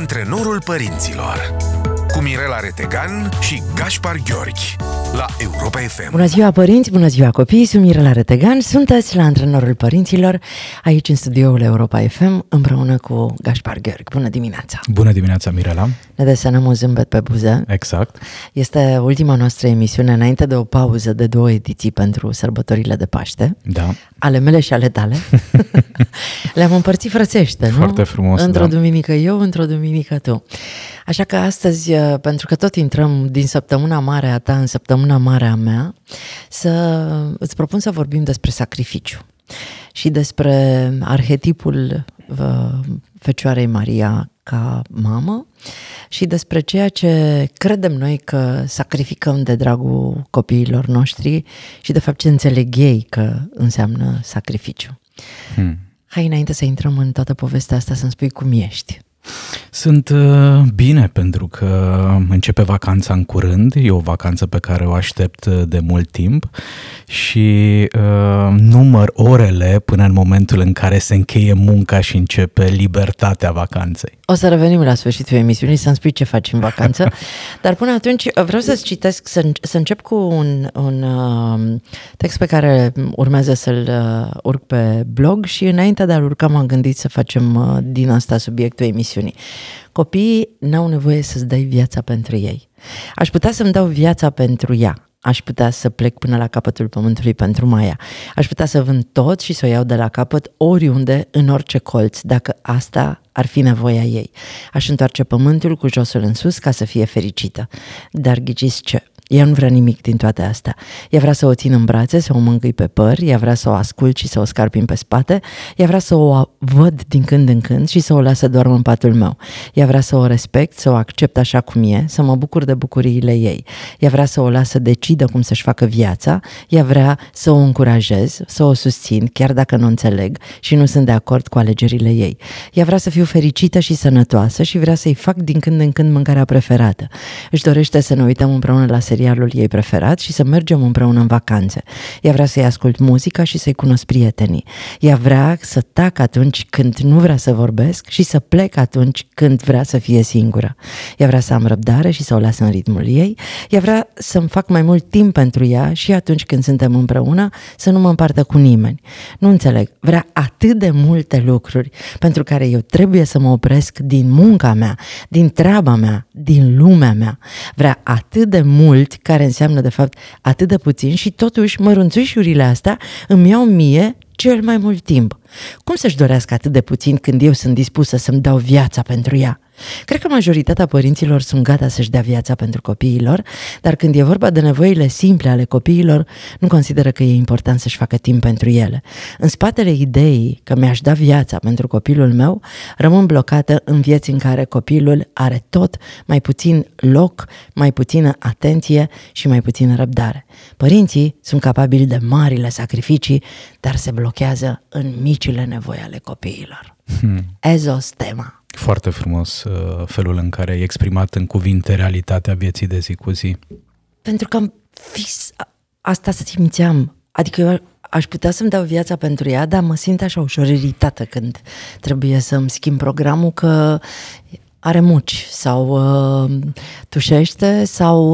Antrenorul părinților cu Mirela Retegan și Gaspar Gheorghi la Europa FM. Bună ziua părinți, bună ziua copii, sunt Mirela Retegan, sunteți la antrenorul părinților aici în studioul Europa FM împreună cu Gaspar Gheorghi. Bună dimineața! Bună dimineața, Mirela! Ne desenăm un zâmbet pe buze. Exact. Este ultima noastră emisiune înainte de o pauză de două ediții pentru sărbătorile de Paște. Da. Ale mele și ale tale. Le-am împărțit frățește, nu? Foarte frumos, Într-o da. duminică eu, într-o duminică tu. Așa că astăzi pentru că tot intrăm din săptămâna mare a ta în săptămâna mare a mea, să îți propun să vorbim despre sacrificiu și despre arhetipul Fecioarei Maria ca mamă și despre ceea ce credem noi că sacrificăm de dragul copiilor noștri și de fapt ce înțeleg ei că înseamnă sacrificiu. Hmm. Hai înainte să intrăm în toată povestea asta să-mi spui cum ești. Sunt uh, bine pentru că începe vacanța în curând, e o vacanță pe care o aștept uh, de mult timp și uh, număr orele până în momentul în care se încheie munca și începe libertatea vacanței. O să revenim la sfârșitul emisiunii să-mi spui ce faci în vacanță, dar până atunci vreau să-ți citesc, să, încep cu un, un um, text pe care urmează să-l urc pe blog și înainte de a-l urca m-am gândit să facem din asta subiectul emisiunii rugăciunii. Copiii n-au nevoie să-ți dai viața pentru ei. Aș putea să-mi dau viața pentru ea. Aș putea să plec până la capătul pământului pentru Maia. Aș putea să vând tot și să o iau de la capăt oriunde, în orice colț, dacă asta ar fi nevoia ei. Aș întoarce pământul cu josul în sus ca să fie fericită. Dar ghiciți ce? Ea nu vrea nimic din toate astea. Ea vrea să o țin în brațe, să o mângâi pe păr, ea vrea să o ascult și să o scarpin pe spate, ea vrea să o văd din când în când și să o las să în patul meu. Ea vrea să o respect, să o accept așa cum e, să mă bucur de bucuriile ei. Ea vrea să o las să decidă cum să-și facă viața, ea vrea să o încurajez, să o susțin, chiar dacă nu înțeleg și nu sunt de acord cu alegerile ei. Ea vrea să fiu fericită și sănătoasă și vrea să-i fac din când în când mâncarea preferată. Își dorește să ne uităm împreună la serie serialul ei preferat și să mergem împreună în vacanțe. Ea vrea să-i ascult muzica și să-i cunosc prietenii. Ea vrea să tac atunci când nu vrea să vorbesc și să plec atunci când vrea să fie singură. Ea vrea să am răbdare și să o las în ritmul ei. Ea vrea să-mi fac mai mult timp pentru ea și atunci când suntem împreună să nu mă împartă cu nimeni. Nu înțeleg, vrea atât de multe lucruri pentru care eu trebuie să mă opresc din munca mea, din treaba mea, din lumea mea. Vrea atât de mult mulți, care înseamnă de fapt atât de puțin și totuși mărunțușurile astea îmi iau mie cel mai mult timp. Cum să-și dorească atât de puțin când eu sunt dispusă să-mi dau viața pentru ea? Cred că majoritatea părinților sunt gata să-și dea viața pentru copiilor, dar când e vorba de nevoile simple ale copiilor, nu consideră că e important să-și facă timp pentru ele. În spatele ideii că mi-aș da viața pentru copilul meu, rămân blocată în vieți în care copilul are tot mai puțin loc, mai puțină atenție și mai puțină răbdare. Părinții sunt capabili de marile sacrificii, dar se blochează în micile nevoi ale copiilor. Hmm. tema. Foarte frumos uh, felul în care ai exprimat în cuvinte realitatea vieții de zi cu zi. Pentru că fix asta să simțeam. Adică eu aș putea să-mi dau viața pentru ea, dar mă simt așa ușor iritată când trebuie să-mi schimb programul, că are muci sau uh, tușește sau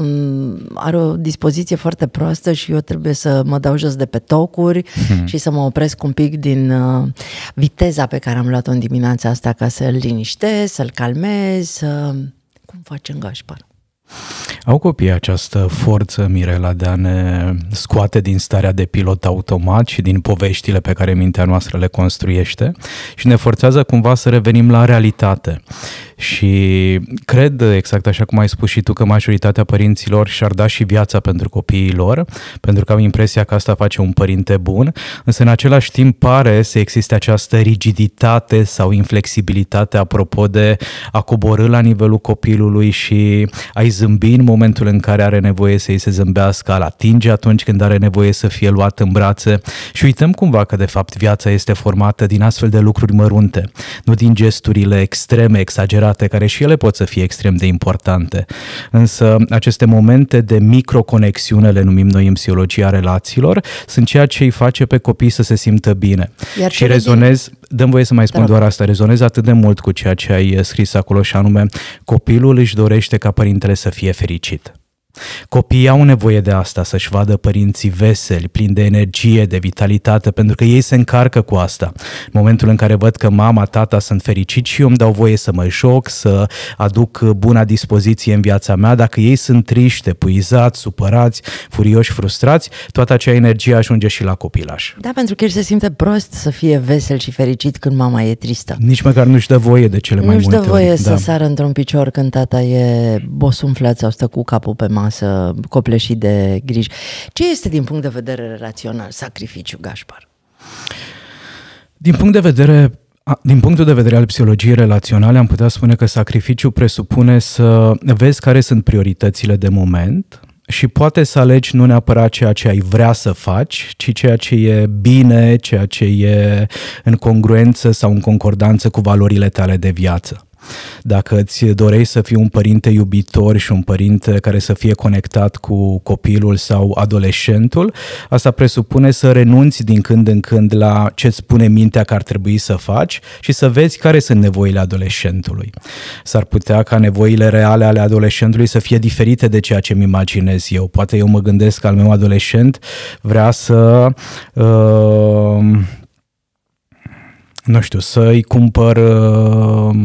uh, are o dispoziție foarte proastă și eu trebuie să mă dau jos de pe tocuri mm-hmm. și să mă opresc un pic din uh, viteza pe care am luat-o în dimineața asta ca să-l liniștesc, să-l calmez. Uh, cum facem, Gașpar? Au copiii această forță, Mirela, de a ne scoate din starea de pilot automat și din poveștile pe care mintea noastră le construiește și ne forțează cumva să revenim la realitate. Și cred, exact așa cum ai spus și tu, că majoritatea părinților și-ar da și viața pentru copiii lor, pentru că au impresia că asta face un părinte bun, însă în același timp pare să existe această rigiditate sau inflexibilitate apropo de a coborâ la nivelul copilului și a i zâmbi în momentul în care are nevoie să-i se zâmbească, a-l atinge atunci când are nevoie să fie luat în brațe și uităm cumva că de fapt viața este formată din astfel de lucruri mărunte, nu din gesturile extreme, exagerate date, care și ele pot să fie extrem de importante. Însă aceste momente de microconexiune, le numim noi în psihologia relațiilor, sunt ceea ce îi face pe copii să se simtă bine. Iar și rezonez, dăm voie să mai spun doar asta, rezonez atât de mult cu ceea ce ai scris acolo și anume, copilul își dorește ca părintele să fie fericit. Copiii au nevoie de asta, să-și vadă părinții veseli, plini de energie, de vitalitate, pentru că ei se încarcă cu asta. În momentul în care văd că mama, tata sunt fericiți și eu îmi dau voie să mă joc, să aduc buna dispoziție în viața mea, dacă ei sunt triște, puizați, supărați, furioși, frustrați, toată acea energie ajunge și la copilaș. Da, pentru că el se simte prost să fie vesel și fericit când mama e tristă. Nici măcar nu-și dă voie de cele nu mai multe Nu-și dă voie ori. să da. sară într-un picior când tata e bosumflat sau stă cu capul pe masă să copleșit de griji. Ce este din punct de vedere rațional sacrificiu, Gașpar? Din punct de vedere din punctul de vedere al psihologiei relaționale, am putea spune că sacrificiul presupune să vezi care sunt prioritățile de moment și poate să alegi nu neapărat ceea ce ai vrea să faci, ci ceea ce e bine, ceea ce e în congruență sau în concordanță cu valorile tale de viață. Dacă îți dorești să fii un părinte iubitor și un părinte care să fie conectat cu copilul sau adolescentul, asta presupune să renunți din când în când la ce îți spune mintea că ar trebui să faci și să vezi care sunt nevoile adolescentului. S-ar putea ca nevoile reale ale adolescentului să fie diferite de ceea ce îmi imaginez eu. Poate eu mă gândesc că al meu adolescent vrea să uh, nu știu, să-i cumpăr uh,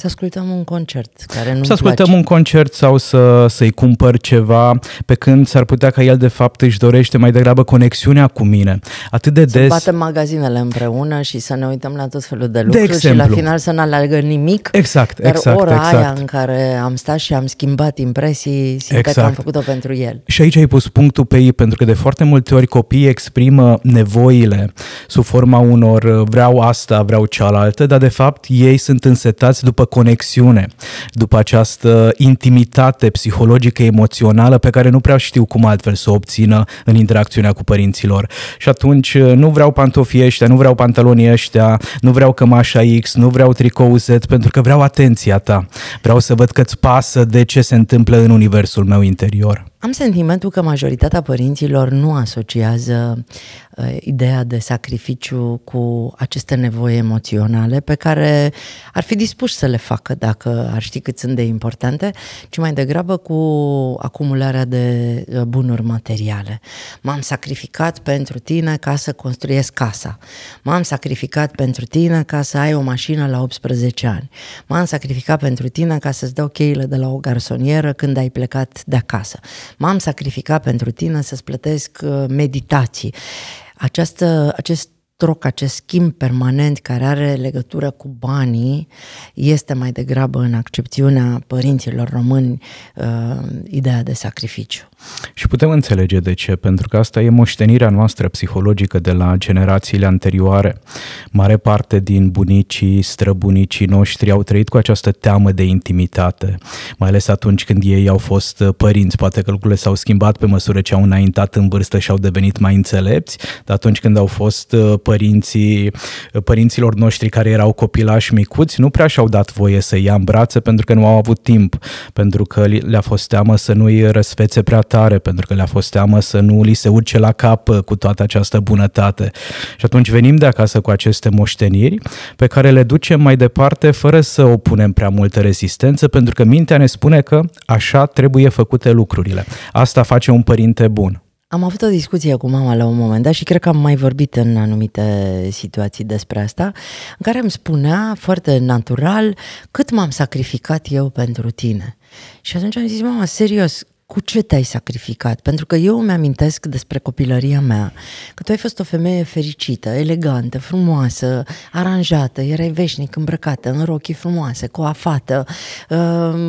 să ascultăm un concert care nu Să ascultăm place. un concert sau să, să-i cumpăr ceva, pe când s-ar putea ca el de fapt își dorește mai degrabă conexiunea cu mine. Atât de să des... Să batem magazinele împreună și să ne uităm la tot felul de lucruri de exemplu. și la final să n-aleagă nimic. Exact, dar exact, ora exact. aia în care am stat și am schimbat impresii, simt exact. că am exact. făcut-o pentru el. Și aici ai pus punctul pe ei, pentru că de foarte multe ori copiii exprimă nevoile sub forma unor vreau asta, vreau cealaltă, dar de fapt ei sunt însetați după conexiune, după această intimitate psihologică, emoțională, pe care nu prea știu cum altfel să o obțină în interacțiunea cu părinților. Și atunci nu vreau pantofii ăștia, nu vreau pantalonii ăștia, nu vreau cămașa X, nu vreau tricou Z, pentru că vreau atenția ta. Vreau să văd că-ți pasă de ce se întâmplă în universul meu interior. Am sentimentul că majoritatea părinților nu asociază uh, ideea de sacrificiu cu aceste nevoi emoționale pe care ar fi dispuși să le facă dacă ar ști cât sunt de importante, ci mai degrabă cu acumularea de uh, bunuri materiale. M-am sacrificat pentru tine ca să construiesc casa. M-am sacrificat pentru tine ca să ai o mașină la 18 ani. M-am sacrificat pentru tine ca să-ți dau cheile de la o garsonieră când ai plecat de acasă m-am sacrificat pentru tine să-ți plătesc uh, meditații. Această, acest troc, acest schimb permanent care are legătură cu banii, este mai degrabă în accepțiunea părinților români uh, ideea de sacrificiu. Și putem înțelege de ce, pentru că asta e moștenirea noastră psihologică de la generațiile anterioare. Mare parte din bunicii, străbunicii noștri au trăit cu această teamă de intimitate, mai ales atunci când ei au fost uh, părinți. Poate că lucrurile s-au schimbat pe măsură ce au înaintat în vârstă și au devenit mai înțelepți, dar atunci când au fost uh, părinții, uh, părinților noștri care erau copilași micuți, nu prea și-au dat voie să ia în brațe pentru că nu au avut timp, pentru că le-a fost teamă să nu-i răsfețe prea tare pentru că le-a fost teamă să nu li se urce la cap uh, cu toată această bunătate. Și atunci venim de acasă cu aceste moșteniri pe care le ducem mai departe fără să opunem prea multă rezistență pentru că mintea ne spune că așa trebuie făcute lucrurile. Asta face un părinte bun. Am avut o discuție cu mama la un moment dat și cred că am mai vorbit în anumite situații despre asta, în care îmi spunea foarte natural cât m-am sacrificat eu pentru tine. Și atunci am zis, mama, serios, cu ce te-ai sacrificat? Pentru că eu îmi amintesc despre copilăria mea că tu ai fost o femeie fericită, elegantă, frumoasă, aranjată, erai veșnic îmbrăcată în rochii frumoase, coafată, uh,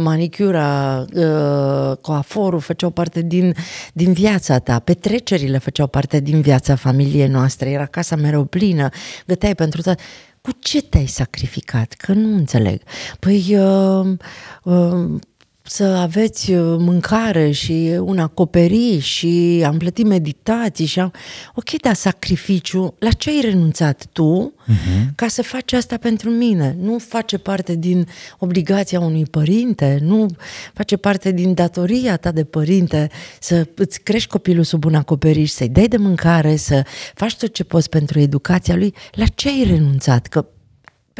manicura, uh, coaforul făceau parte din, din viața ta, petrecerile făceau parte din viața familiei noastre, era casa mereu plină, găteai pentru toate cu ce te-ai sacrificat? Că nu înțeleg. Păi, uh, uh, să aveți uh, mâncare și un acoperiș și am plătit meditații și am... Ok, dar sacrificiu, la ce ai renunțat tu uh-huh. ca să faci asta pentru mine? Nu face parte din obligația unui părinte, nu face parte din datoria ta de părinte să îți crești copilul sub un acoperiș, să-i dai de mâncare, să faci tot ce poți pentru educația lui. La ce ai renunțat? Că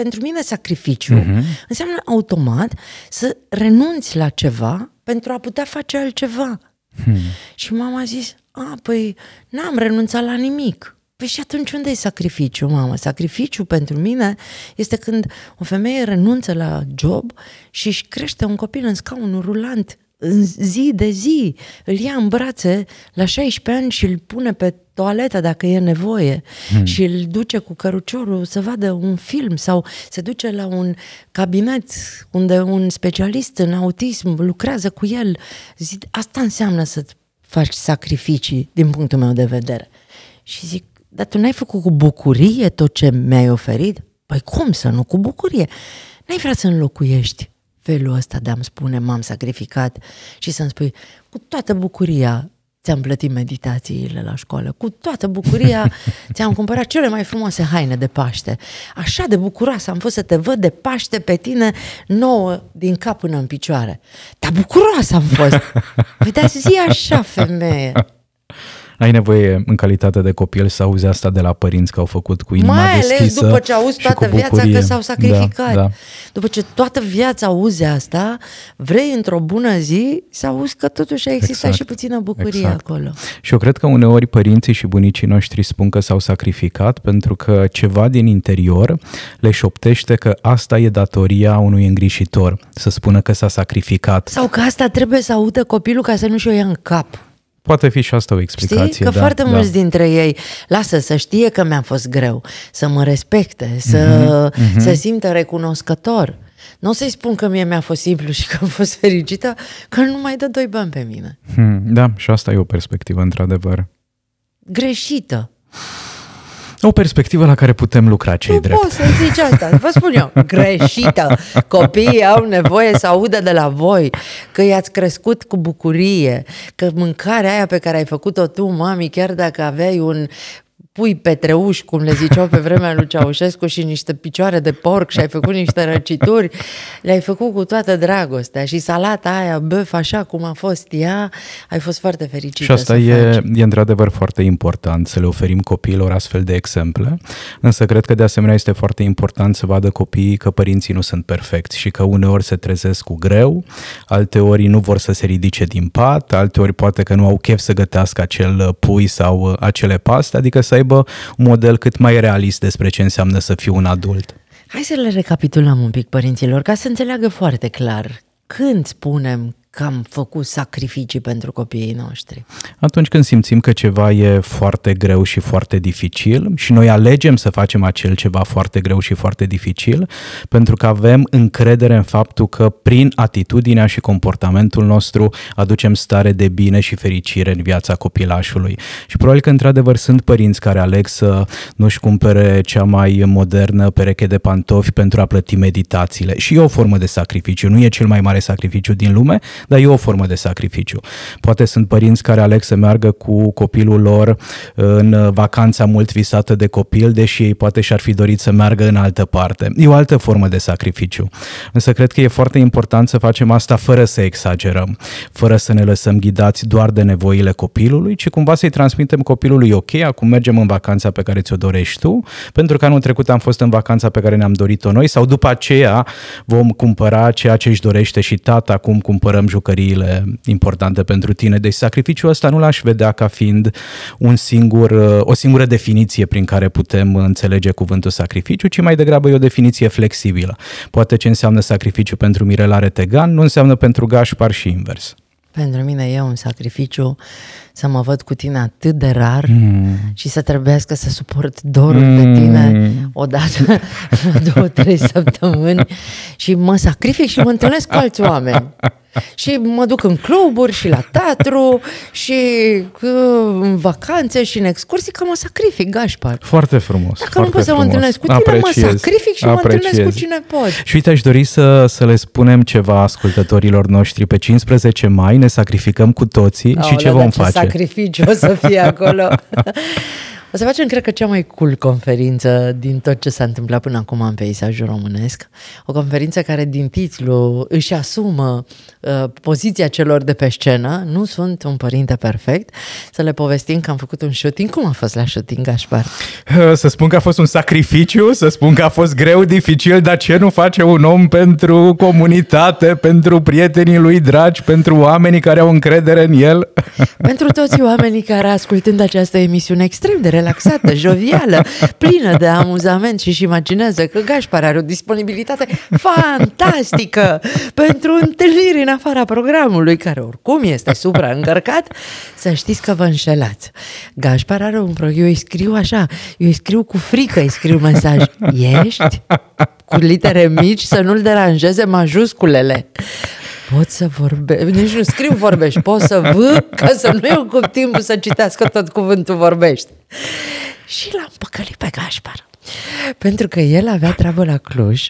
pentru mine sacrificiu uh-huh. înseamnă automat să renunți la ceva pentru a putea face altceva. Hmm. Și mama a zis, a, păi n-am renunțat la nimic. Păi și atunci unde e sacrificiu, mamă? Sacrificiu pentru mine este când o femeie renunță la job și își crește un copil în scaunul rulant zi de zi, îl ia în brațe la 16 ani și îl pune pe toaleta dacă e nevoie hmm. și îl duce cu căruciorul să vadă un film sau se duce la un cabinet unde un specialist în autism lucrează cu el. Zic, asta înseamnă să faci sacrificii din punctul meu de vedere. Și zic, dar tu n-ai făcut cu bucurie tot ce mi-ai oferit? Păi cum să nu, cu bucurie. N-ai vrea să înlocuiești felul ăsta de a-mi spune m-am sacrificat și să-mi spui cu toată bucuria ți-am plătit meditațiile la școală, cu toată bucuria ți-am cumpărat cele mai frumoase haine de Paște. Așa de bucuroasă am fost să te văd de Paște pe tine nouă din cap până în picioare. Dar bucuroasă am fost! Păi dar zi așa, femeie! Ai nevoie în calitate de copil să auzi asta de la părinți că au făcut cu inima Mai deschisă ales după ce auzi toată viața că s-au sacrificat. Da, da. După ce toată viața auzi asta, vrei într-o bună zi să auzi că totuși a existat exact. și puțină bucurie exact. acolo. Și eu cred că uneori părinții și bunicii noștri spun că s-au sacrificat pentru că ceva din interior le șoptește că asta e datoria unui îngrijitor, să spună că s-a sacrificat. Sau că asta trebuie să audă copilul ca să nu și-o ia în cap. Poate fi și asta o explicație. Știi că da, foarte da. mulți dintre ei lasă să știe că mi-a fost greu, să mă respecte, să, mm-hmm. să simtă recunoscător. Nu o să-i spun că mie mi-a fost simplu și că am fost fericită, că nu mai dă doi bani pe mine. Hmm, da, și asta e o perspectivă, într-adevăr. Greșită. O perspectivă la care putem lucra cei nu drept. Nu să zici asta, vă spun eu, greșită. Copiii au nevoie să audă de la voi că i-ați crescut cu bucurie, că mâncarea aia pe care ai făcut-o tu, mami, chiar dacă aveai un pui petreuși, cum le ziceau pe vremea lui Ceaușescu, și niște picioare de porc și ai făcut niște răcituri, le-ai făcut cu toată dragostea și salata aia, băf, așa cum a fost ea, ai fost foarte fericit. Și asta e, faci. e într-adevăr foarte important, să le oferim copiilor astfel de exemple, însă cred că de asemenea este foarte important să vadă copiii că părinții nu sunt perfecți și că uneori se trezesc cu greu, alteori nu vor să se ridice din pat, alteori poate că nu au chef să gătească acel pui sau uh, acele paste, adică să aibă aibă un model cât mai realist despre ce înseamnă să fiu un adult. Hai să le recapitulăm un pic părinților ca să înțeleagă foarte clar când spunem că am făcut sacrificii pentru copiii noștri. Atunci când simțim că ceva e foarte greu și foarte dificil și noi alegem să facem acel ceva foarte greu și foarte dificil pentru că avem încredere în faptul că prin atitudinea și comportamentul nostru aducem stare de bine și fericire în viața copilașului. Și probabil că într-adevăr sunt părinți care aleg să nu-și cumpere cea mai modernă pereche de pantofi pentru a plăti meditațiile. Și e o formă de sacrificiu, nu e cel mai mare sacrificiu din lume, dar e o formă de sacrificiu. Poate sunt părinți care aleg să meargă cu copilul lor uh, în uh, vacanța mult visată de copil, deși ei poate și-ar fi dorit să meargă în altă parte. E o altă formă de sacrificiu. Însă cred că e foarte important să facem asta fără să exagerăm, fără să ne lăsăm ghidați doar de nevoile copilului, ci cumva să-i transmitem copilului, ok, acum mergem în vacanța pe care ți-o dorești tu, pentru că anul trecut am fost în vacanța pe care ne-am dorit-o noi sau după aceea vom cumpăra ceea ce își dorește și tata, acum cumpărăm jucăriile importante pentru tine. Deci sacrificiul ăsta nu l-aș vedea ca fiind un singur, o singură definiție prin care putem înțelege cuvântul sacrificiu, ci mai degrabă e o definiție flexibilă. Poate ce înseamnă sacrificiu pentru Mirela Retegan nu înseamnă pentru Gașpar și invers. Pentru mine e un sacrificiu să mă văd cu tine atât de rar mm. și să trebuiască să suport dorul mm. de tine o dată, două, trei săptămâni și mă sacrific și mă întâlnesc cu alți oameni. Și mă duc în cluburi și la teatru și uh, în vacanțe și în excursii că mă sacrific, Gașpar. Foarte frumos. Dacă foarte nu pot să mă întâlnesc cu tine, apreciez, mă sacrific și apreciez. mă întâlnesc cu cine pot. Și uite, aș dori să, să le spunem ceva ascultătorilor noștri. Pe 15 mai ne sacrificăm cu toții Aolea, și ce vom face? sacrificio, Sofia Colo. O să facem, cred că, cea mai cool conferință din tot ce s-a întâmplat până acum în peisajul românesc. O conferință care, din titlu, își asumă uh, poziția celor de pe scenă. Nu sunt un părinte perfect. Să le povestim că am făcut un shooting. Cum a fost la shooting, Gașpar? Să spun că a fost un sacrificiu, să spun că a fost greu, dificil, dar ce nu face un om pentru comunitate, pentru prietenii lui dragi, pentru oamenii care au încredere în el? Pentru toți oamenii care, ascultând această emisiune extrem de relaxată, jovială, plină de amuzament și și imaginează că Gașpar are o disponibilitate fantastică pentru întâlniri în afara programului, care oricum este supraîncărcat, să știți că vă înșelați. Gașpar are un proiect, eu îi scriu așa, eu îi scriu cu frică, îi scriu mesaj, ești? Cu litere mici să nu-l deranjeze majusculele pot să vorbești? nici nu scriu vorbești, pot să vă, ca să nu iau cu timpul să citească tot cuvântul vorbești. Și l-am păcălit pe Gașpar. Pentru că el avea treabă la Cluj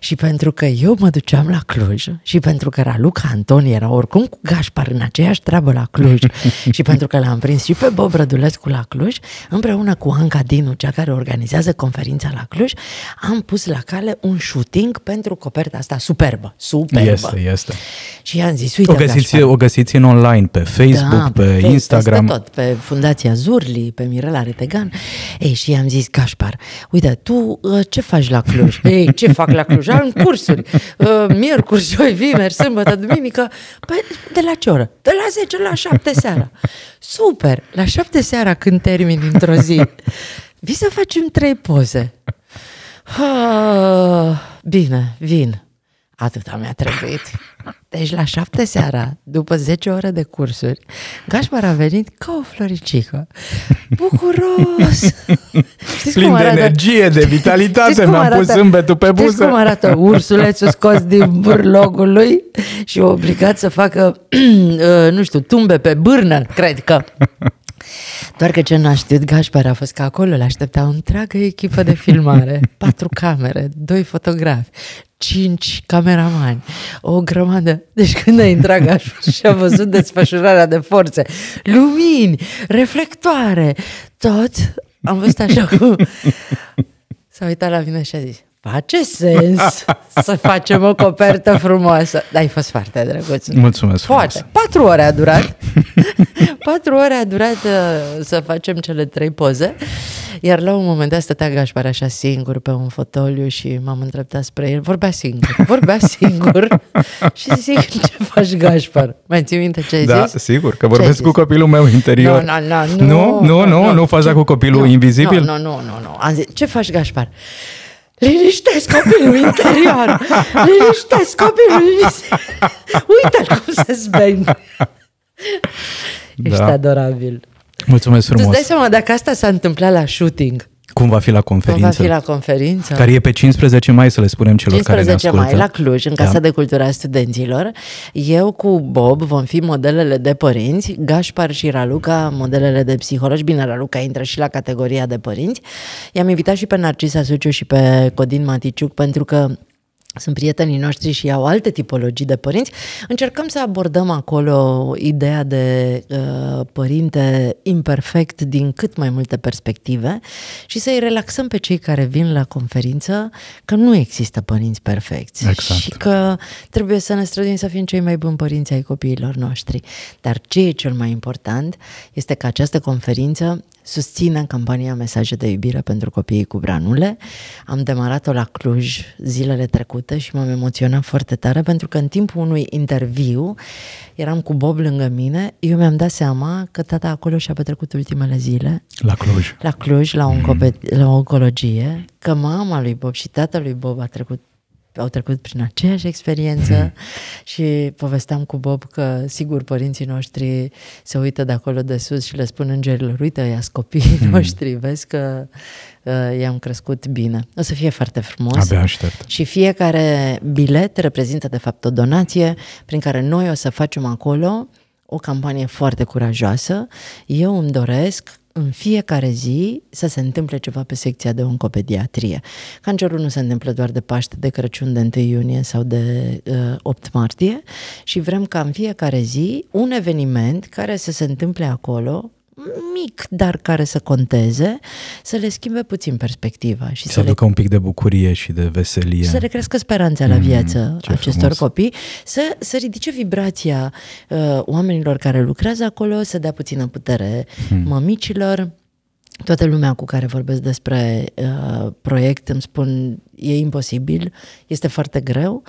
și pentru că eu mă duceam la Cluj și pentru că era Luca Anton era oricum cu Gașpar în aceeași treabă la Cluj și pentru că l-am prins și pe Bob Rădulescu la Cluj, împreună cu Anca Dinu, cea care organizează conferința la Cluj, am pus la cale un shooting pentru coperta asta superbă, superbă. Este, este. Și i-am zis, uite, o găsiți, Gașpar. o găsiți în online, pe da, Facebook, da, pe, pe Instagram. Peste tot, pe Fundația Zurli, pe Mirela Retegan. Ei, și i-am zis, Gașpar, uite, tu ă, ce faci la Cluj? Ei, ce fac la Cluj, am cursuri. Uh, miercuri, joi, vineri, sâmbătă, duminică. Păi de la ce oră? De la 10 la 7 seara. Super! La 7 seara când termin într o zi, vii să facem trei poze. Ha, bine, vin. Atâta mi-a trebuit. Deci la șapte seara, după zece ore de cursuri, Gașpar a venit ca o floricică. Bucuros! Plin de energie, de vitalitate, mi-am pus zâmbetul pe buză. Știți cum arată ursulețul scos din burlogul lui și obligat să facă, uh, nu știu, tumbe pe bârnă, cred că. Doar că ce n-a știut Gașpar a fost că acolo le aștepta o întreagă echipă de filmare, patru camere, doi fotografi, cinci cameramani, o grămadă. Deci când a intrat Gașpar și a văzut desfășurarea de forțe, lumini, reflectoare, tot, am văzut așa cum S-a uitat la mine și a zis, face sens să facem o copertă frumoasă. Dar ai fost foarte drăguț. Mulțumesc Foarte. Frumos. Patru ore a durat. Patru ore a durat uh, să facem cele trei poze. Iar la un moment dat stătea Gașpar așa singur pe un fotoliu și m-am îndreptat spre el. Vorbea singur, vorbea singur. și zic, ce faci Gașpar? Mai ții minte ce ai da, zis? sigur, că vorbesc cu copilul meu interior. No, no, no, nu, nu, nu, nu, nu, nu faza cu copilul nu, invizibil? Nu, nu, nu, nu, nu. Am zis, ce faci Gașpar? Liniștesc copilul interior! Liniștesc copilul! Uite-l cum se zbeni! Da. Ești adorabil! Mulțumesc frumos! Tu dai seama dacă asta s-a întâmplat la shooting, cum va fi la conferință? Cum va fi la conferință? Care e pe 15 mai, să le spunem celor care ne ascultă. mai, la Cluj, în Casa da. de Cultura a Studenților. Eu cu Bob vom fi modelele de părinți, Gașpar și Raluca, modelele de psihologi. Bine, Raluca intră și la categoria de părinți. I-am invitat și pe Narcisa Suciu și pe Codin Maticiuc pentru că sunt prietenii noștri și au alte tipologii de părinți, încercăm să abordăm acolo ideea de uh, părinte imperfect din cât mai multe perspective și să-i relaxăm pe cei care vin la conferință că nu există părinți perfecți exact. și că trebuie să ne străduim să fim cei mai buni părinți ai copiilor noștri. Dar ce e cel mai important este că această conferință Susține campania Mesaje de iubire pentru copiii cu branule. Am demarat-o la Cluj zilele trecute și m-am emoționat foarte tare pentru că în timpul unui interviu eram cu Bob lângă mine, eu mi-am dat seama că tata acolo și-a petrecut ultimele zile. La Cluj. La Cluj, la, mm. oncope- mm. la oncologie, că mama lui Bob și tatăl lui Bob a trecut au trecut prin aceeași experiență hmm. și povesteam cu Bob că, sigur, părinții noștri se uită de acolo de sus și le spun îngerilor, uite, ia copiii hmm. noștri, vezi că uh, i-am crescut bine. O să fie foarte frumos. Abia aștept. Și fiecare bilet reprezintă, de fapt, o donație prin care noi o să facem acolo o campanie foarte curajoasă. Eu îmi doresc în fiecare zi să se întâmple ceva pe secția de oncopediatrie. Cancerul nu se întâmplă doar de Paște, de Crăciun, de 1 iunie sau de uh, 8 martie și vrem ca în fiecare zi un eveniment care să se întâmple acolo mic, dar care să conteze, să le schimbe puțin perspectiva. Și să, să aducă le... un pic de bucurie și de veselie. Să le crească speranța mm la viață acestor frumos. copii, să, să ridice vibrația uh, oamenilor care lucrează acolo, să dea puțină putere mm. mămicilor, toată lumea cu care vorbesc despre uh, proiect îmi spun e imposibil, este foarte greu,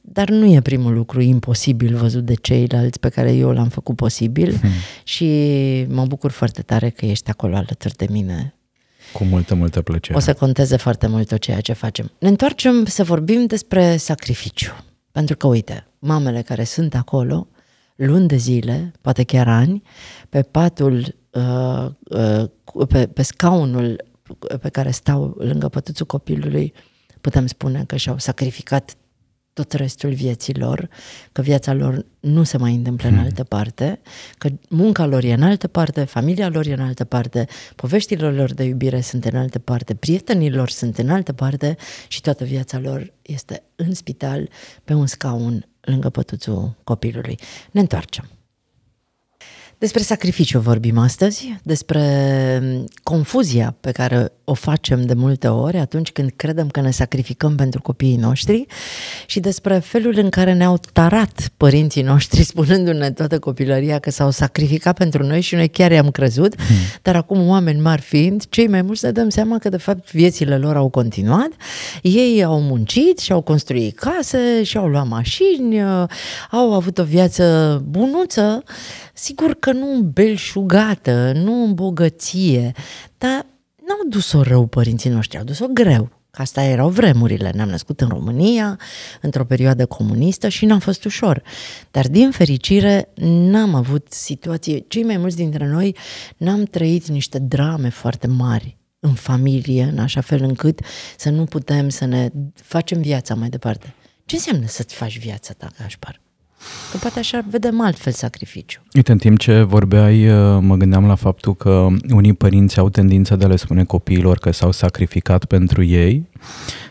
dar nu e primul lucru imposibil văzut de ceilalți pe care eu l-am făcut posibil hmm. și mă bucur foarte tare că ești acolo alături de mine. Cu multă, multă plăcere. O să conteze foarte mult tot ceea ce facem. Ne întoarcem să vorbim despre sacrificiu. Pentru că, uite, mamele care sunt acolo, luni de zile, poate chiar ani, pe patul Uh, uh, pe, pe scaunul pe care stau lângă pătuțul copilului, putem spune că și-au sacrificat tot restul vieții lor, că viața lor nu se mai întâmplă hmm. în altă parte, că munca lor e în altă parte, familia lor e în altă parte, poveștilor lor de iubire sunt în altă parte, prietenii lor sunt în altă parte și toată viața lor este în spital, pe un scaun, lângă pătuțul copilului. Ne întoarcem. Despre sacrificiu vorbim astăzi, despre mm, confuzia pe care o facem de multe ori atunci când credem că ne sacrificăm pentru copiii noștri și despre felul în care ne-au tarat părinții noștri spunându-ne toată copilăria că s-au sacrificat pentru noi și noi chiar i-am crezut, hmm. dar acum oameni mari fiind, cei mai mulți ne dăm seama că de fapt viețile lor au continuat, ei au muncit și au construit case și au luat mașini, uh, au avut o viață bunuță, sigur că că nu în belșugată, nu în bogăție, dar n-au dus-o rău părinții noștri, au dus-o greu. Că asta erau vremurile. Ne-am născut în România, într-o perioadă comunistă și n-a fost ușor. Dar, din fericire, n-am avut situații. Cei mai mulți dintre noi n-am trăit niște drame foarte mari în familie, în așa fel încât să nu putem să ne facem viața mai departe. Ce înseamnă să-ți faci viața ta, Gașpar? Că poate așa vedem altfel sacrificiu. Uite, în timp ce vorbeai, uh, mă gândeam la faptul că unii părinți au tendința de a le spune copiilor că s-au sacrificat pentru ei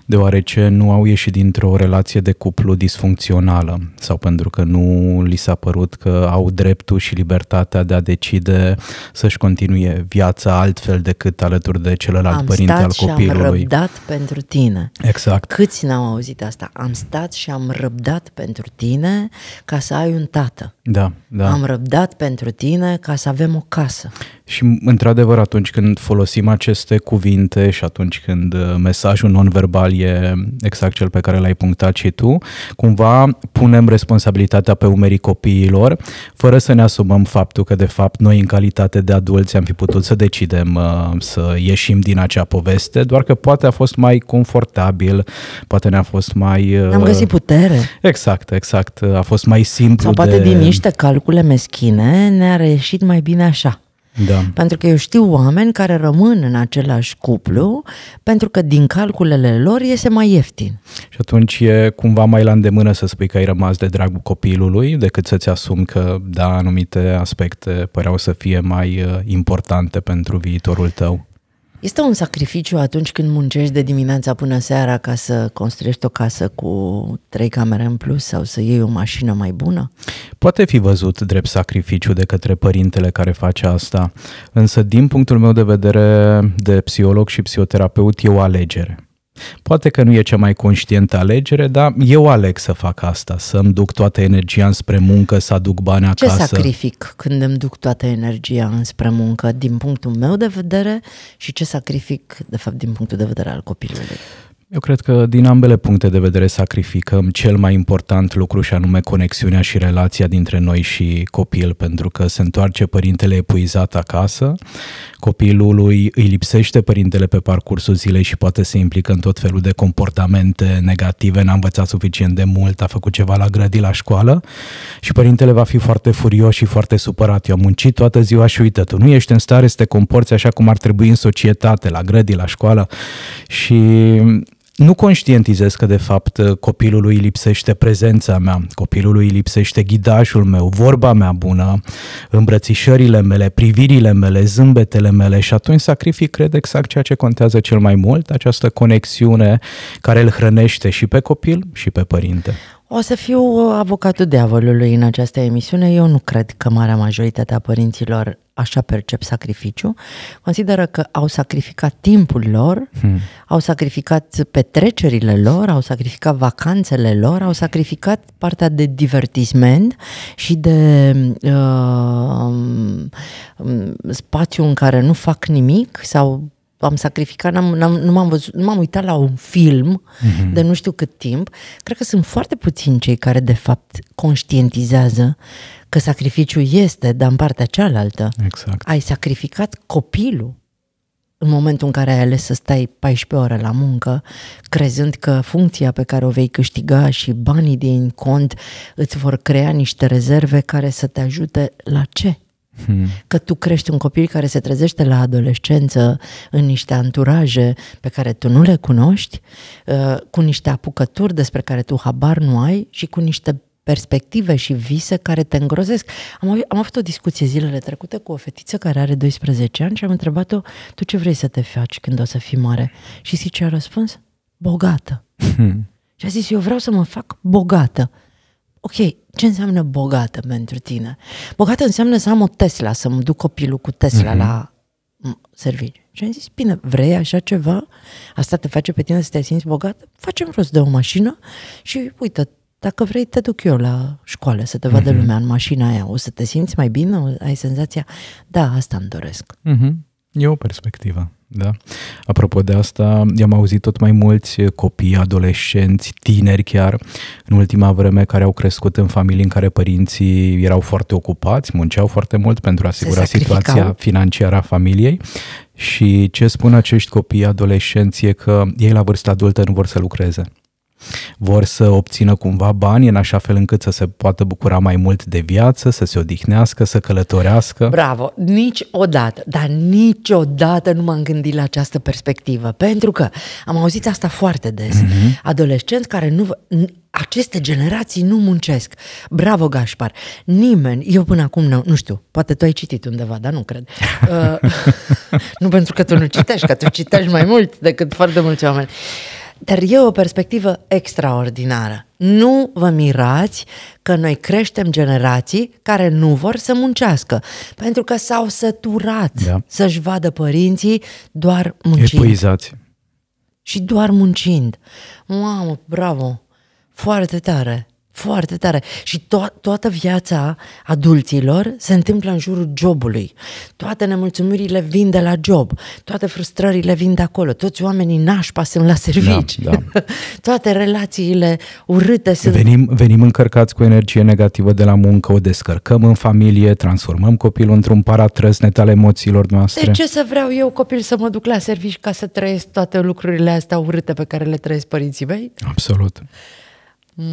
deoarece nu au ieșit dintr-o relație de cuplu disfuncțională sau pentru că nu li s-a părut că au dreptul și libertatea de a decide să-și continue viața altfel decât alături de celălalt am părinte stat al copilului. Și am răbdat pentru tine. Exact. Câți n-au auzit asta? Am stat și am răbdat pentru tine ca să ai un tată. Da, da. Am răbdat pentru tine ca să avem o casă. Și, într-adevăr, atunci când folosim aceste cuvinte și atunci când uh, mesajul non-verbal e exact cel pe care l-ai punctat și tu, cumva punem responsabilitatea pe umerii copiilor, fără să ne asumăm faptul că, de fapt, noi, în calitate de adulți, am fi putut să decidem uh, să ieșim din acea poveste, doar că poate a fost mai confortabil, poate ne-a fost mai... Uh, am găsit putere. Exact, exact. A fost mai simplu Sau poate de... din niște calcule meschine ne-a reieșit mai bine așa. Da. Pentru că eu știu oameni care rămân în același cuplu pentru că din calculele lor iese mai ieftin. Și atunci e cumva mai la îndemână să spui că ai rămas de dragul copilului decât să-ți asumi că, da, anumite aspecte păreau să fie mai uh, importante pentru viitorul tău. Este un sacrificiu atunci când muncești de dimineața până seara ca să construiești o casă cu trei camere în plus sau să iei o mașină mai bună? Poate fi văzut drept sacrificiu de către părintele care face asta, însă din punctul meu de vedere de psiholog și psihoterapeut e o alegere. Poate că nu e cea mai conștientă alegere, dar eu aleg să fac asta, să-mi duc toată energia înspre muncă, să aduc bani acasă. Ce sacrific când îmi duc toată energia înspre muncă, din punctul meu de vedere și ce sacrific, de fapt, din punctul de vedere al copilului? Eu cred că din ambele puncte de vedere sacrificăm cel mai important lucru și anume conexiunea și relația dintre noi și copil, pentru că se întoarce părintele epuizat acasă, copilului îi lipsește părintele pe parcursul zilei și poate se implică în tot felul de comportamente negative, n-a învățat suficient de mult, a făcut ceva la grădi la școală și părintele va fi foarte furios și foarte supărat. Eu am muncit toată ziua și uite, tu nu ești în stare să te comporți așa cum ar trebui în societate, la grădi la școală și nu conștientizez că de fapt copilului lipsește prezența mea, copilului lipsește ghidașul meu, vorba mea bună, îmbrățișările mele, privirile mele, zâmbetele mele și atunci sacrific cred exact ceea ce contează cel mai mult, această conexiune care îl hrănește și pe copil și pe părinte. O să fiu avocatul diavolului în această emisiune. Eu nu cred că marea majoritate a părinților așa percep sacrificiu. Consideră că au sacrificat timpul lor, hmm. au sacrificat petrecerile lor, au sacrificat vacanțele lor, au sacrificat partea de divertisment și de uh, um, spațiu în care nu fac nimic sau am sacrificat, n-am, n-am, nu, m-am văzut, nu m-am uitat la un film mm-hmm. de nu știu cât timp. Cred că sunt foarte puțini cei care, de fapt, conștientizează că sacrificiul este, dar în partea cealaltă. Exact. Ai sacrificat copilul în momentul în care ai ales să stai 14 ore la muncă, crezând că funcția pe care o vei câștiga și banii din cont îți vor crea niște rezerve care să te ajute la ce? Hmm. Că tu crești un copil care se trezește la adolescență în niște anturaje pe care tu nu le cunoști, uh, cu niște apucături despre care tu habar nu ai și cu niște perspective și vise care te îngrozesc. Am, am avut o discuție zilele trecute cu o fetiță care are 12 ani și am întrebat-o, tu ce vrei să te faci când o să fii mare? Și zice, a răspuns, bogată. Hmm. Și a zis, eu vreau să mă fac bogată ok, ce înseamnă bogată pentru tine? Bogată înseamnă să am o Tesla, să mă duc copilul cu Tesla mm-hmm. la serviciu. Și am zis, bine, vrei așa ceva? Asta te face pe tine să te simți bogat? Facem rost de o mașină și uite, dacă vrei, te duc eu la școală să te vadă mm-hmm. lumea în mașina aia. O să te simți mai bine? Ai senzația? Da, asta îmi doresc. Mm-hmm. E o perspectivă, da. Apropo de asta, i-am auzit tot mai mulți copii, adolescenți, tineri chiar, în ultima vreme, care au crescut în familii în care părinții erau foarte ocupați, munceau foarte mult pentru a asigura situația financiară a familiei și ce spun acești copii, adolescenți, e că ei la vârstă adultă nu vor să lucreze. Vor să obțină cumva bani în așa fel încât să se poată bucura mai mult de viață, să se odihnească, să călătorească. Bravo, niciodată, dar niciodată nu m-am gândit la această perspectivă, pentru că am auzit asta foarte des. Mm-hmm. Adolescenți care nu... Aceste generații nu muncesc. Bravo, Gașpar! Nimeni, eu până acum nu, nu știu, poate tu ai citit undeva, dar nu cred. Uh, nu pentru că tu nu citești, că tu citești mai mult decât foarte mulți oameni. Uh, dar e o perspectivă extraordinară. Nu vă mirați că noi creștem generații care nu vor să muncească, pentru că s-au săturat da. să-și vadă părinții doar muncind. Epuizați. Și doar muncind. Mamă, bravo! Foarte tare! Foarte tare. Și to- toată viața adulților se întâmplă în jurul jobului. Toate nemulțumirile vin de la job, toate frustrările vin de acolo, toți oamenii nașpa sunt la servici, da, da. toate relațiile urâte sunt... Venim, venim încărcați cu energie negativă de la muncă, o descărcăm în familie, transformăm copilul într-un paratrăsnet al emoțiilor noastre. De ce să vreau eu copil să mă duc la servici ca să trăiesc toate lucrurile astea urâte pe care le trăiesc părinții mei? Absolut.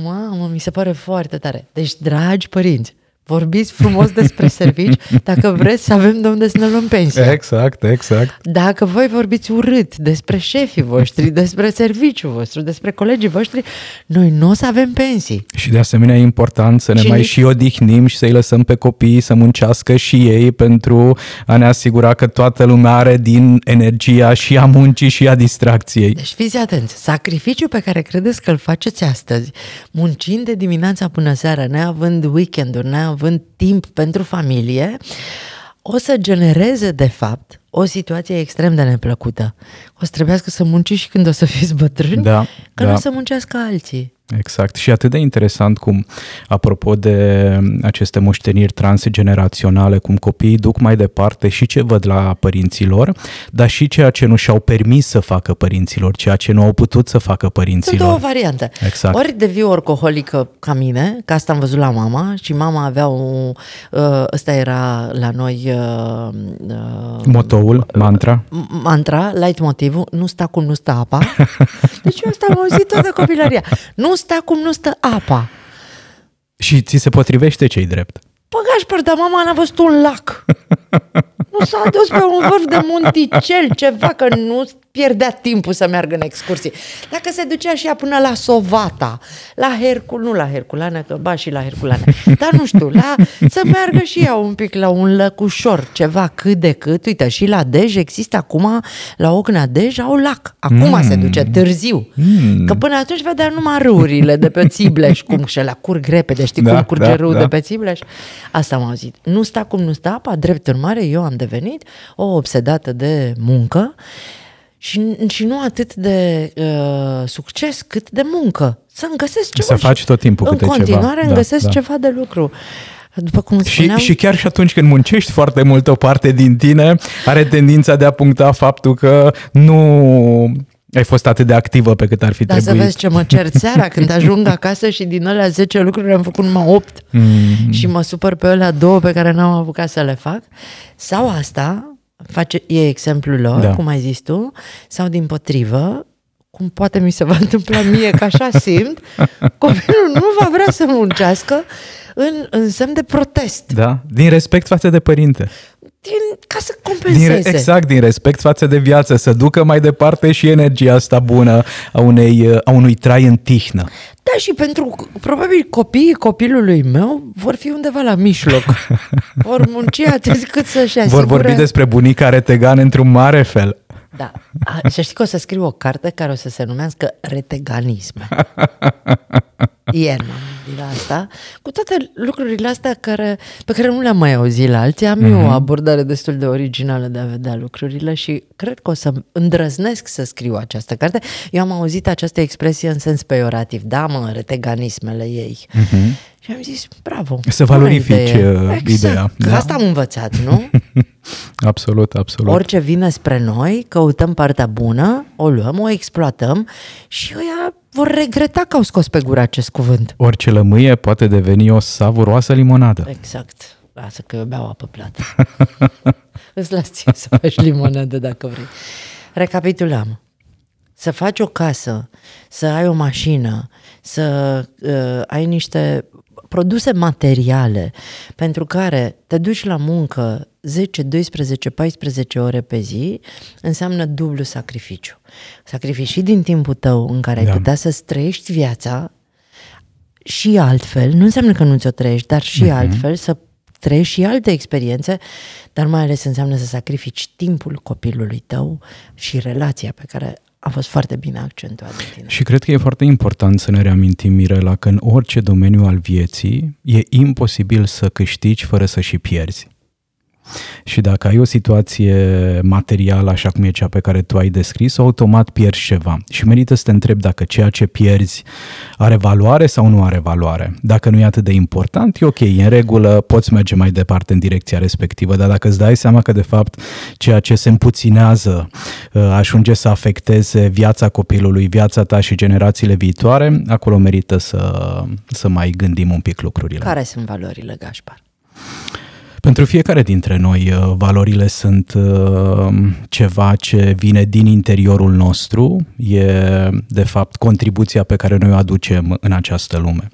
Mamă, mi se pare foarte tare. Deci, dragi părinți, vorbiți frumos despre servici dacă vreți să avem de unde să ne luăm pensia. Exact, exact. Dacă voi vorbiți urât despre șefii voștri, despre serviciul vostru, despre colegii voștri, noi nu o să avem pensii. Și de asemenea e important să ne și mai și odihnim și să-i lăsăm pe copii să muncească și ei pentru a ne asigura că toată lumea are din energia și a muncii și a distracției. Deci fiți atenți, sacrificiul pe care credeți că îl faceți astăzi, muncind de dimineața până seara, neavând weekend-uri, neavând având timp pentru familie, o să genereze, de fapt, o situație extrem de neplăcută. O să trebuiască să munci și când o să fiți bătrâni, da, că da. nu o da. să muncească alții. Exact. Și atât de interesant cum, apropo de aceste moșteniri transgeneraționale, cum copiii duc mai departe și ce văd la părinților, dar și ceea ce nu și-au permis să facă părinților, ceea ce nu au putut să facă părinților. Sunt două variante. Exact. Ori devii orcoholică ca mine, că asta am văzut la mama și mama avea un, uh, Ăsta era la noi... Uh, uh, Motoul, mantra. Mantra, light motivul, nu sta cum nu sta apa. Deci eu asta am auzit toată copilăria. Nu nu stă cum nu stă apa. Și ți se potrivește ce-i drept. Băgași, dar mama n-a văzut un lac. Nu s-a dus pe un vârf de munticel, ceva, că nu pierdea timpul să meargă în excursii. Dacă se ducea și ea până la Sovata, la Hercul, nu la Herculana, că ba și la Herculana, dar nu știu, la, să meargă și ea un pic la un lăcușor, ceva cât de cât. Uite, și la Dej există acum, la Ocna Dej au lac. Acum mm. se duce târziu. Mm. Că până atunci vedea numai râurile de pe Țibleș, cum și la curg repede, știi da, cum curge da, râul da. de pe Țibleș? Asta m m-au zis, Nu sta cum nu sta apa, drept urmare, eu am de devenit o obsedată de muncă și, și nu atât de uh, succes cât de muncă. să găsesc ceva. Să faci tot timpul câte ceva. În continuare îmi da, da. ceva de lucru. După cum spuneam... și, și chiar și atunci când muncești foarte mult, o parte din tine are tendința de a puncta faptul că nu ai fost atât de activă pe cât ar fi da, trebuit. să vezi ce mă cer seara când ajung acasă și din alea 10 lucruri am făcut numai 8 mm. și mă supăr pe alea două pe care n-am apucat să le fac. Sau asta face, e exemplul lor, da. cum ai zis tu, sau din potrivă, cum poate mi se va întâmpla mie, că așa simt, copilul nu va vrea să muncească în, în semn de protest. Da, din respect față de părinte din, ca să compenseze. Din, exact, din respect față de viață, să ducă mai departe și energia asta bună a, unei, a unui trai în tihnă. Da, și pentru, probabil, copiii copilului meu vor fi undeva la mijloc. vor munci atât cât să-și asigure. Vor vorbi despre bunica retegan într-un mare fel. Da. A, să știi că o să scriu o carte care o să se numească reteganism Ieri din la asta. Cu toate lucrurile astea care, pe care nu le-am mai auzit la alții, am mm-hmm. eu o mhm. abordare destul de originală de a vedea lucrurile și cred că o să îndrăznesc să scriu această carte. Eu am auzit această expresie în sens peiorativ. Da, mă, reteganismele ei. Mm-hmm. Și am zis, bravo. Să valorifici idee. Uh, exact. ideea. Da? Asta am învățat, nu? absolut, absolut. Orice vine spre noi, căutăm partea bună, o luăm, o exploatăm și ea vor regreta că au scos pe gură acest cuvânt. Orice lămâie poate deveni o savuroasă limonadă. Exact. Lasă că eu beau apă plată. Îți las ție să faci limonadă dacă vrei. Recapitulăm. Să faci o casă, să ai o mașină, să uh, ai niște produse materiale pentru care te duci la muncă 10, 12, 14 ore pe zi, înseamnă dublu sacrificiu. Sacrificii din timpul tău în care da. ai putea să trăiești viața și altfel, nu înseamnă că nu ți-o trăiești, dar și uh-huh. altfel să trăiești și alte experiențe, dar mai ales înseamnă să sacrifici timpul copilului tău și relația pe care a fost foarte bine accentuat de tine. Și cred că e foarte important să ne reamintim, Mirela, că în orice domeniu al vieții e imposibil să câștigi fără să și pierzi. Și dacă ai o situație materială așa cum e cea pe care tu ai descris-o, automat pierzi ceva. Și merită să te întrebi dacă ceea ce pierzi are valoare sau nu are valoare. Dacă nu e atât de important, e ok, e în regulă, poți merge mai departe în direcția respectivă, dar dacă îți dai seama că de fapt ceea ce se împuținează uh, ajunge să afecteze viața copilului, viața ta și generațiile viitoare, acolo merită să, să mai gândim un pic lucrurile. Care sunt valorile, Gașpar? Pentru fiecare dintre noi, uh, valorile sunt uh, ceva ce vine din interiorul nostru, e de fapt contribuția pe care noi o aducem în această lume.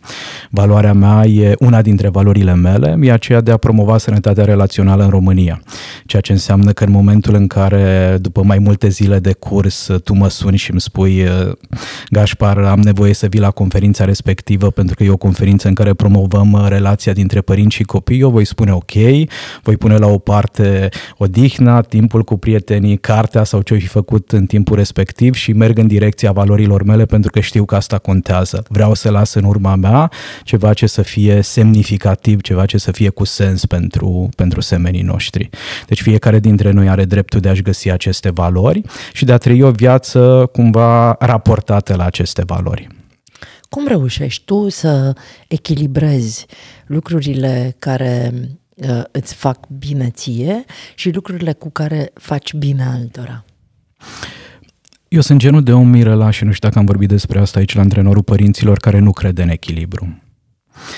Valoarea mea e una dintre valorile mele, e aceea de a promova sănătatea relațională în România, ceea ce înseamnă că în momentul în care, după mai multe zile de curs, tu mă suni și îmi spui uh, Gașpar, am nevoie să vii la conferința respectivă pentru că e o conferință în care promovăm relația dintre părinți și copii, eu voi spune ok, ei, voi pune la o parte odihna, timpul cu prietenii, cartea sau ce-o fi făcut în timpul respectiv și merg în direcția valorilor mele pentru că știu că asta contează. Vreau să las în urma mea ceva ce să fie semnificativ, ceva ce să fie cu sens pentru, pentru semenii noștri. Deci fiecare dintre noi are dreptul de a-și găsi aceste valori și de a trăi o viață cumva raportată la aceste valori. Cum reușești tu să echilibrezi lucrurile care uh, îți fac bine ție și lucrurile cu care faci bine altora. Eu sunt genul de om mirela și nu știu dacă am vorbit despre asta aici la antrenorul părinților care nu crede în echilibru.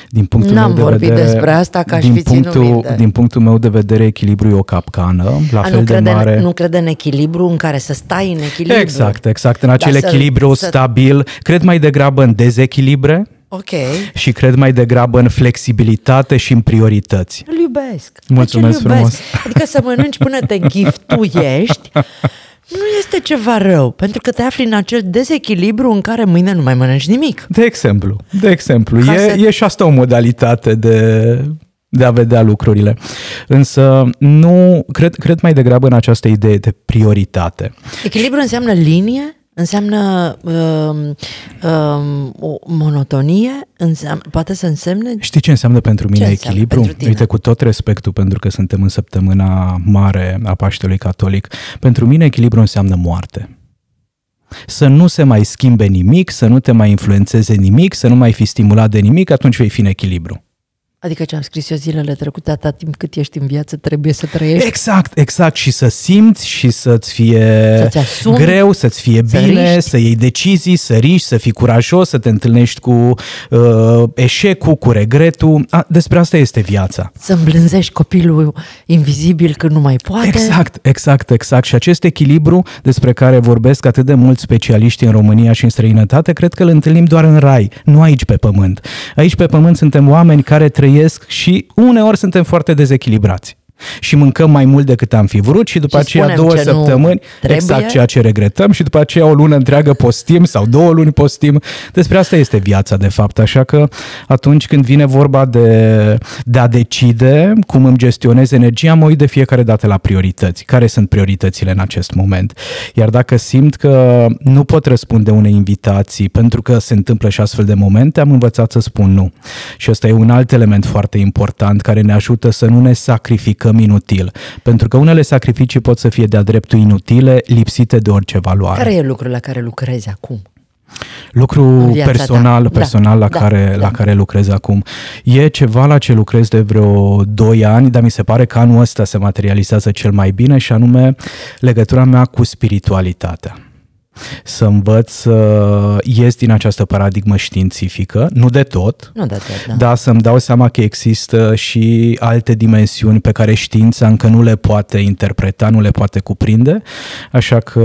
Din punctul N-am meu de vorbit vedere, despre asta ca aș din fi punctul, minte. Din punctul meu de vedere, echilibru e o capcană, la A, fel nu de crede, mare... Nu crede în echilibru în care să stai în echilibru. Exact, exact. În acel Dar echilibru să, stabil, cred mai degrabă în dezechilibre Ok. Și cred mai degrabă în flexibilitate și în priorități. Îl iubesc. Deci Mulțumesc deci iubesc. frumos. Adică să mănânci până te ghiftuiești nu este ceva rău, pentru că te afli în acel dezechilibru în care mâine nu mai mănânci nimic. De exemplu, de exemplu. e, să... e și asta o modalitate de de a vedea lucrurile. Însă nu, cred, cred mai degrabă în această idee de prioritate. Echilibru înseamnă linie? Înseamnă uh, uh, o monotonie? Înseamnă, poate să însemne... Știi ce înseamnă pentru mine înseamnă echilibru? Pentru Uite, cu tot respectul, pentru că suntem în săptămâna mare a Paștelui Catolic, pentru mine echilibru înseamnă moarte. Să nu se mai schimbe nimic, să nu te mai influențeze nimic, să nu mai fi stimulat de nimic, atunci vei fi în echilibru. Adică ce am scris eu zilele trecute, atâta timp cât ești în viață, trebuie să trăiești. Exact, exact. Și să simți și să-ți fie să-ți asumi, greu, să-ți fie să bine, riști. să iei decizii, să riști, să fii curajos, să te întâlnești cu uh, eșecul, cu regretul. A, despre asta este viața. Să îmblânzești copilul invizibil când nu mai poate. Exact, exact, exact. Și acest echilibru despre care vorbesc atât de mulți specialiști în România și în străinătate, cred că îl întâlnim doar în rai, nu aici pe pământ. Aici pe pământ suntem oameni care trăiesc trăiesc și uneori suntem foarte dezechilibrați și mâncăm mai mult decât am fi vrut și după și aceea două săptămâni, exact ceea ce regretăm și după aceea o lună întreagă postim sau două luni postim. Despre asta este viața de fapt, așa că atunci când vine vorba de, de a decide cum îmi gestionez energia, mă uit de fiecare dată la priorități. Care sunt prioritățile în acest moment? Iar dacă simt că nu pot răspunde unei invitații pentru că se întâmplă și astfel de momente, am învățat să spun nu. Și ăsta e un alt element foarte important care ne ajută să nu ne sacrificăm sacrificăm inutil. Pentru că unele sacrificii pot să fie de-a dreptul inutile, lipsite de orice valoare. Care e lucrul la care lucrezi acum? Lucru personal, ta. Da, personal da, la, da, care, da. la care lucrez acum. E ceva la ce lucrez de vreo 2 ani, dar mi se pare că anul ăsta se materializează cel mai bine și anume legătura mea cu spiritualitatea să învăț să ies din această paradigmă științifică, nu de tot, nu de tot da. dar să-mi dau seama că există și alte dimensiuni pe care știința încă nu le poate interpreta, nu le poate cuprinde, așa că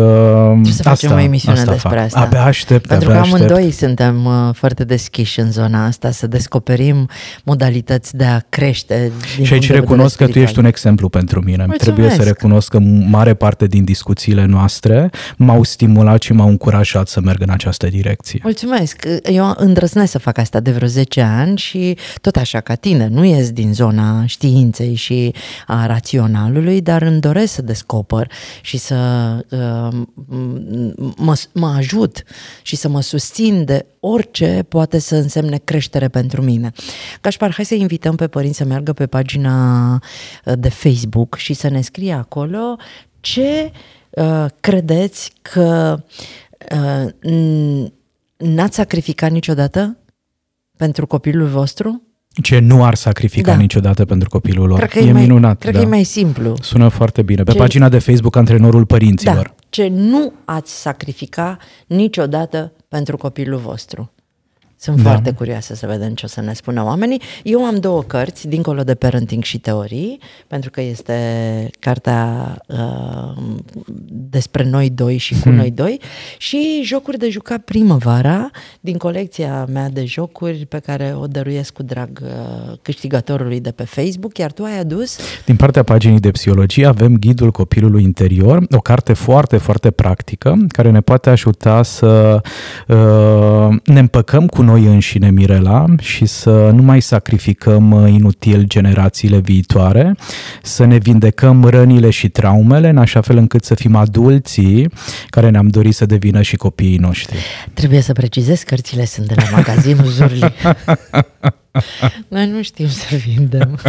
asta, să facem asta, o emisiune asta despre fac. asta. Abia aștept, Pentru abia că amândoi aștept. suntem uh, foarte deschiși în zona asta, să descoperim modalități de a crește. Din și aici recunosc că tu ești un exemplu pentru mine. Mulțumesc. Trebuie să recunosc că mare parte din discuțiile noastre m-au stimulat inspirat și m-au încurajat să merg în această direcție. Mulțumesc! Eu îndrăznesc să fac asta de vreo 10 ani și tot așa ca tine, nu ies din zona științei și a raționalului, dar îmi doresc să descoper și să uh, mă, mă ajut și să mă susțin de orice poate să însemne creștere pentru mine. Cașpar, hai să invităm pe părinți să meargă pe pagina de Facebook și să ne scrie acolo ce uh, Uh, credeți că uh, n-ați sacrificat niciodată pentru copilul vostru? Ce nu ar sacrifica da. niciodată pentru copilul lor. Cred că e, e mai, minunat. Cred da. că e mai simplu. Sună foarte bine. Pe ce, pagina de Facebook Antrenorul Părinților. Da, ce nu ați sacrifica niciodată pentru copilul vostru. Sunt da. foarte curioasă să vedem ce o să ne spună oamenii. Eu am două cărți, dincolo de parenting și teorii, pentru că este cartea uh, despre noi doi și cu hmm. noi doi, și jocuri de jucat primăvara din colecția mea de jocuri pe care o dăruiesc cu drag uh, câștigătorului de pe Facebook, iar tu ai adus... Din partea paginii de psihologie avem Ghidul copilului interior, o carte foarte, foarte practică, care ne poate ajuta să uh, ne împăcăm cu noi înșine, Mirela, și să nu mai sacrificăm uh, inutil generațiile viitoare, să ne vindecăm rănile și traumele în așa fel încât să fim adulții care ne-am dorit să devină și copiii noștri. Trebuie să precizez, cărțile sunt de la magazinul Zurli. Noi nu știm să vindem.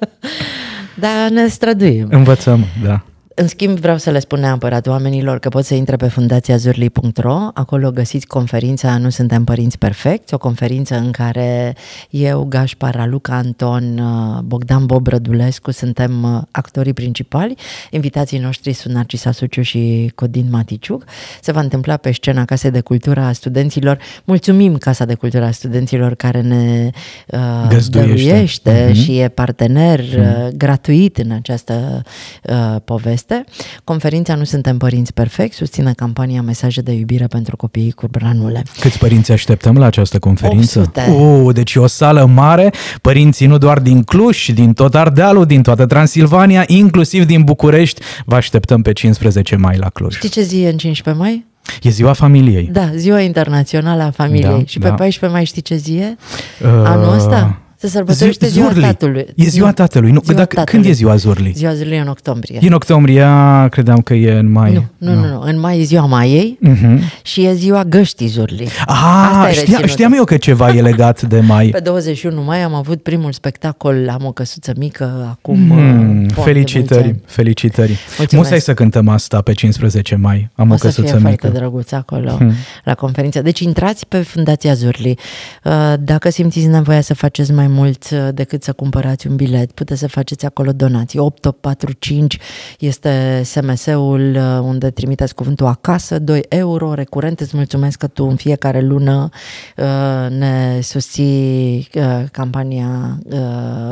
Dar ne străduim. Învățăm, da. În schimb, vreau să le spun neapărat oamenilor că pot să intre pe fundațiazurli.ro, acolo găsiți conferința Nu suntem părinți perfecți, o conferință în care eu, Gașpar, Luca Anton, uh, Bogdan Bob Rădulescu suntem uh, actorii principali. Invitații noștri sunt Narcisa Suciu și Codin Maticiuc. Se va întâmpla pe scena Casei de Cultură a Studenților. Mulțumim Casa de Cultură a Studenților care ne uh, Găzduiește. dăruiește mm-hmm. și e partener mm-hmm. uh, gratuit în această uh, poveste este. Conferința Nu suntem părinți perfect susține campania Mesaje de iubire pentru copiii cu branule. Câți părinți așteptăm la această conferință? 800. Uh, deci o sală mare, părinții nu doar din Cluj, din tot Ardealul, din toată Transilvania, inclusiv din București. Vă așteptăm pe 15 mai la Cluj. Știi ce zi e în 15 mai? E ziua familiei. Da, ziua internațională a familiei. Da, și pe da. 14 mai știi ce zi e? Uh, Anul ăsta? Se sărbătorește Zi, ziua tatălui. E ziua tatălui. Nu, ziua dacă, tatălui. Când e ziua Zurli? Ziua Zurli e în octombrie. E în octombrie, credeam că e în mai. Nu, nu, nu. nu, nu. În mai e ziua maiei uh-huh. și e ziua găștii Zurli. Ah, știa, știam eu că ceva e legat de mai. Pe 21 mai am avut primul spectacol, am o căsuță mică acum. Mm, felicitări, felicitări. Musai să cântăm asta pe 15 mai. Am o, o căsuță să fie mică. foarte drăguț acolo, hmm. la conferință. Deci intrați pe Fundația Zurli. Uh, dacă simțiți nevoia să faceți mai mult uh, decât să cumpărați un bilet. Puteți să faceți acolo donații. 8845 este SMS-ul uh, unde trimiteți cuvântul acasă, 2 euro recurent. Îți mulțumesc că tu în fiecare lună uh, ne susții campania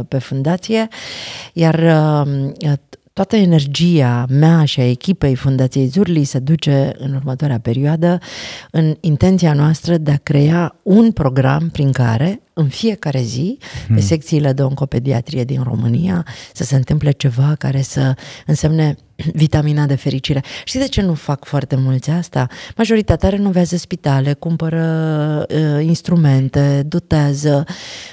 pe fundație. Iar Toată energia mea și a echipei Fundației Zurli se duce în următoarea perioadă în intenția noastră de a crea un program prin care în fiecare zi, pe hmm. secțiile de oncopediatrie din România, să se întâmple ceva care să însemne vitamina de fericire. Știi de ce nu fac foarte mulți asta? Majoritatea renovează spitale, cumpără uh, instrumente, dotează,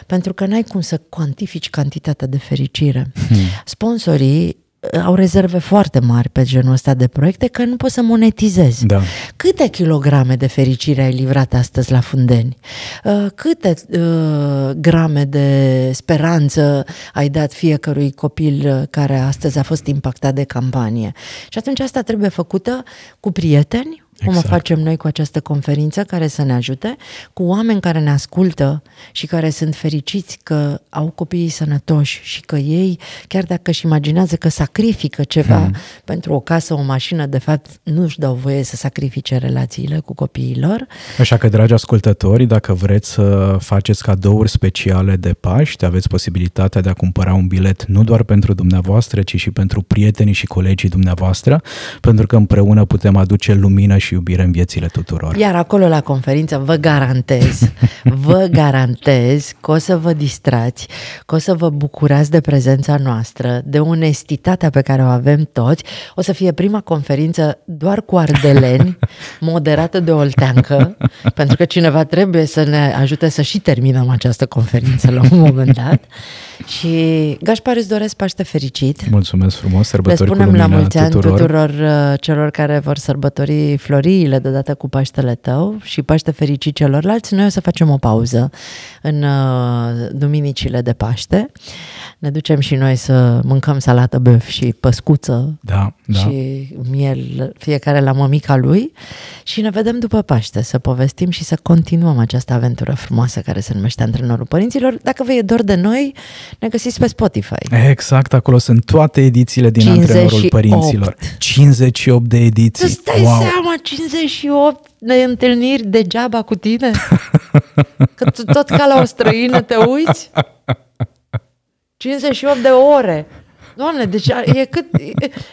pentru că n-ai cum să cuantifici cantitatea de fericire. Hmm. Sponsorii au rezerve foarte mari pe genul ăsta de proiecte că nu poți să monetizezi. Da. Câte kilograme de fericire ai livrat astăzi la fundeni? Uh, câte uh, grame de speranță ai dat fiecărui copil uh, care astăzi a fost impactat de campanie? Și atunci asta trebuie făcută cu prieteni, Exact. Cum o exact. facem noi cu această conferință care să ne ajute, cu oameni care ne ascultă și care sunt fericiți că au copiii sănătoși și că ei, chiar dacă își imaginează că sacrifică ceva hmm. pentru o casă, o mașină, de fapt nu își dau voie să sacrifice relațiile cu copiii lor. Așa că, dragi ascultători, dacă vreți să faceți cadouri speciale de Paște aveți posibilitatea de a cumpăra un bilet nu doar pentru dumneavoastră, ci și pentru prietenii și colegii dumneavoastră, pentru că împreună putem aduce lumină și iubire în viețile tuturor. Iar acolo la conferință vă garantez, vă garantez că o să vă distrați, că o să vă bucurați de prezența noastră, de onestitatea pe care o avem toți. O să fie prima conferință doar cu ardeleni, moderată de Olteancă, pentru că cineva trebuie să ne ajute să și terminăm această conferință la un moment dat. Și Gașpar, îți doresc Paște fericit! Mulțumesc frumos, sărbători Le spunem cu la mulți ani tuturor, tuturor uh, celor care vor sărbători flori floriile deodată cu Paștele tău și Paște fericit celorlalți, noi o să facem o pauză în uh, duminicile de Paște. Ne ducem și noi să mâncăm salată băf și păscuță da, da. și miel, fiecare la mămica lui și ne vedem după Paște să povestim și să continuăm această aventură frumoasă care se numește Antrenorul Părinților. Dacă vă e dor de noi, ne găsiți pe Spotify. Exact, acolo sunt toate edițiile din 58. Antrenorul Părinților. 58 de ediții. Tu stai wow. seama 58 de întâlniri degeaba cu tine? Că tu tot ca la o străină te uiți? 58 de ore. Doamne, deci e cât,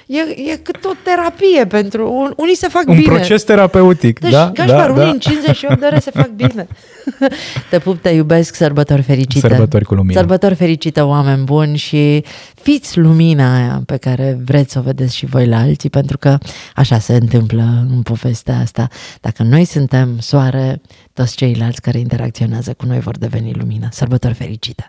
e, e cât o terapie pentru... Un, unii se fac un bine. Un proces terapeutic, deci, da? Deci, da, unii da. în 58 de ore se fac bine. te pup, te iubesc, sărbători fericite. Sărbători cu lumină. Sărbători fericite, oameni buni și fiți lumina aia pe care vreți să o vedeți și voi la alții, pentru că așa se întâmplă în povestea asta. Dacă noi suntem soare, toți ceilalți care interacționează cu noi vor deveni lumină. Sărbători fericite!